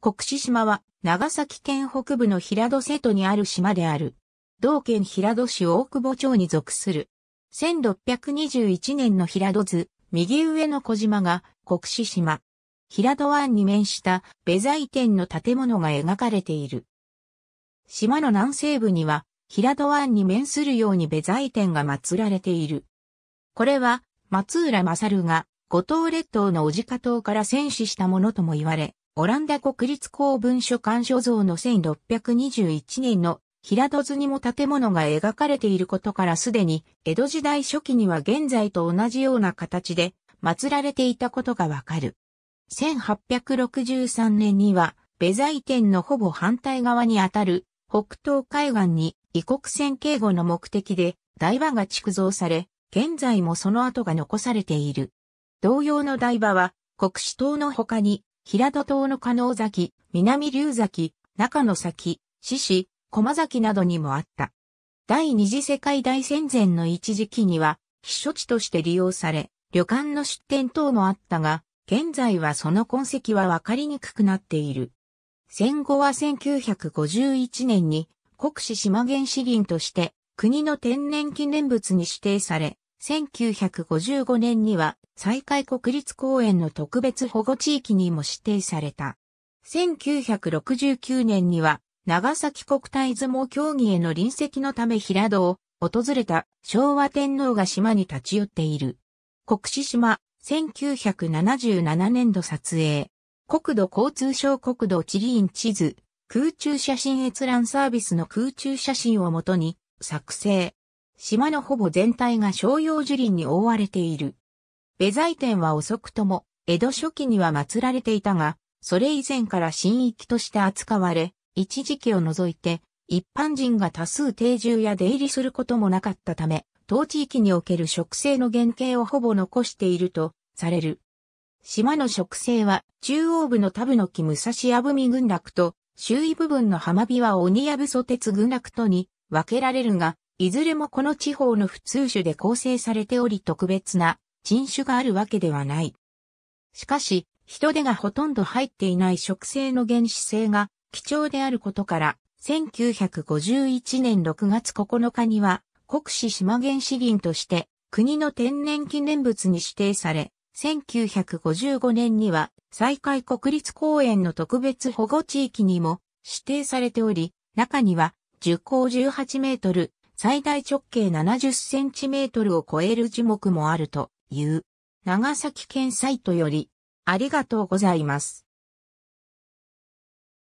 国志島は長崎県北部の平戸瀬戸にある島である。同県平戸市大久保町に属する。1621年の平戸図、右上の小島が国志島。平戸湾に面した米在店の建物が描かれている。島の南西部には平戸湾に面するように米在店が祀られている。これは松浦勝が五島列島の小か島から戦死したものとも言われ、オランダ国立公文書館所蔵の1621年の平戸図にも建物が描かれていることからすでに江戸時代初期には現在と同じような形で祀られていたことがわかる。1863年にはベザイ店のほぼ反対側にあたる北東海岸に異国船警護の目的で台場が築造され、現在もその跡が残されている。同様の台場は国史島の他に平戸島の加納崎、南竜崎、中野崎、獅子、駒崎などにもあった。第二次世界大戦前の一時期には、避暑地として利用され、旅館の出店等もあったが、現在はその痕跡はわかりにくくなっている。戦後は1951年に国史島原資林として国の天然記念物に指定され、1955年には西海国立公園の特別保護地域にも指定された。1969年には長崎国体相撲競技への臨席のため平戸を訪れた昭和天皇が島に立ち寄っている。国史島、1977年度撮影。国土交通省国土地理院地図、空中写真閲覧サービスの空中写真をもとに作成。島のほぼ全体が商用樹林に覆われている。ベザイ天は遅くとも、江戸初期には祀られていたが、それ以前から神域として扱われ、一時期を除いて、一般人が多数定住や出入りすることもなかったため、当地域における植生の原型をほぼ残しているとされる。島の植生は中央部のタブノキ武蔵ブミ群落と周囲部分の浜オニ鬼ブソ蘇鉄群落とに分けられるが、いずれもこの地方の普通種で構成されており特別な人種があるわけではない。しかし、人手がほとんど入っていない植生の原始性が貴重であることから、1951年6月9日には国史島原始林として国の天然記念物に指定され、1955年には西海国立公園の特別保護地域にも指定されており、中には樹高18メートル、最大直径70センチメートルを超える樹木もあるという、長崎県サイトより、ありがとうございます。